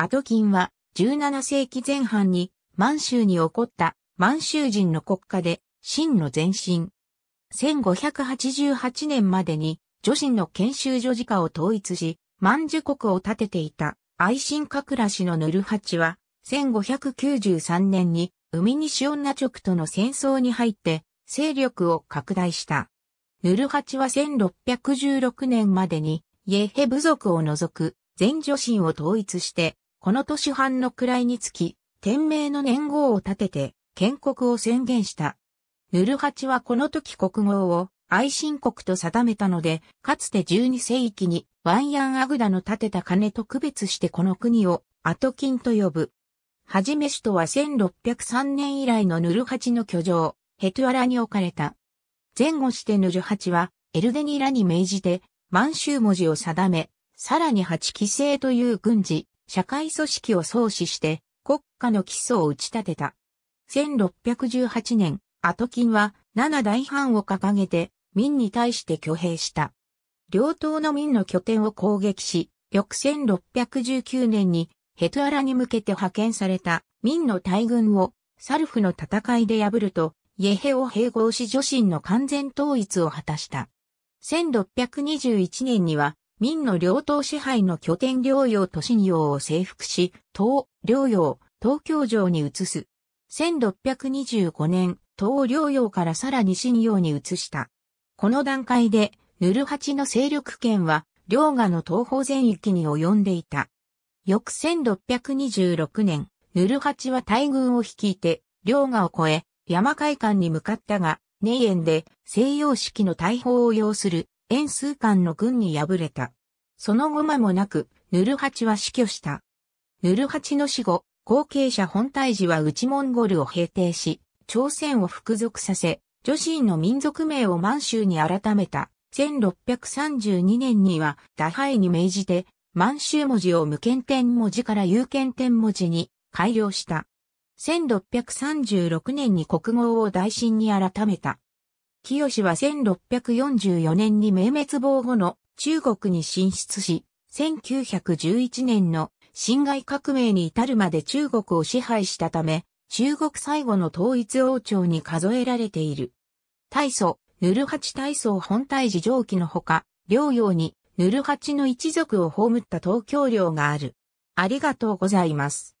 アトキンは17世紀前半に満州に起こった満州人の国家で真の前身。1588年までに女子の研修女子家を統一し、満樹国を建てていた愛心覚ら氏のヌルハチは1593年に海西女直との戦争に入って勢力を拡大した。ヌルハチは1616年までにイエヘ部族を除く全女神を統一してこの年半の位につき、天命の年号を立てて、建国を宣言した。ヌルハチはこの時国号を愛新国と定めたので、かつて12世紀にワンヤンアグダの建てた金と区別してこの国をアトキンと呼ぶ。はじめ首都は1603年以来のヌルハチの居城、ヘトゥアラに置かれた。前後してヌルハチはエルデニラに命じて満州文字を定め、さらに8期生という軍事、社会組織を創始して国家の基礎を打ち立てた。1618年、アトキンは7大藩を掲げて民に対して挙兵した。両党の民の拠点を攻撃し、翌1619年にヘトアラに向けて派遣された民の大軍をサルフの戦いで破ると、イ兵ヘを併合し女神の完全統一を果たした。1621年には明の両党支配の拠点領都市・信用を征服し、東、領用、東京城に移す。1625年、東領用からさらに新用に移した。この段階で、ヌルハチの勢力圏は、両河の東方全域に及んでいた。翌1626年、ヌルハチは大軍を率いて、両河を越え、山海間に向かったが、ネイエンで西洋式の大砲を要する円数間の軍に敗れた。その後間もなく、ヌルハチは死去した。ヌルハチの死後、後継者本体寺は内モンゴルを平定し、朝鮮を服属させ、女院の民族名を満州に改めた。1632年には、打敗に命じて、満州文字を無権天文字から有権天文字に改良した。1636年に国号を大臣に改めた。清は1644年に明滅亡後の中国に進出し、1911年の辛亥革命に至るまで中国を支配したため、中国最後の統一王朝に数えられている。大祖、ヌルハチ大祖本体寺上記のほか、両用にヌルハチの一族を葬った東京領がある。ありがとうございます。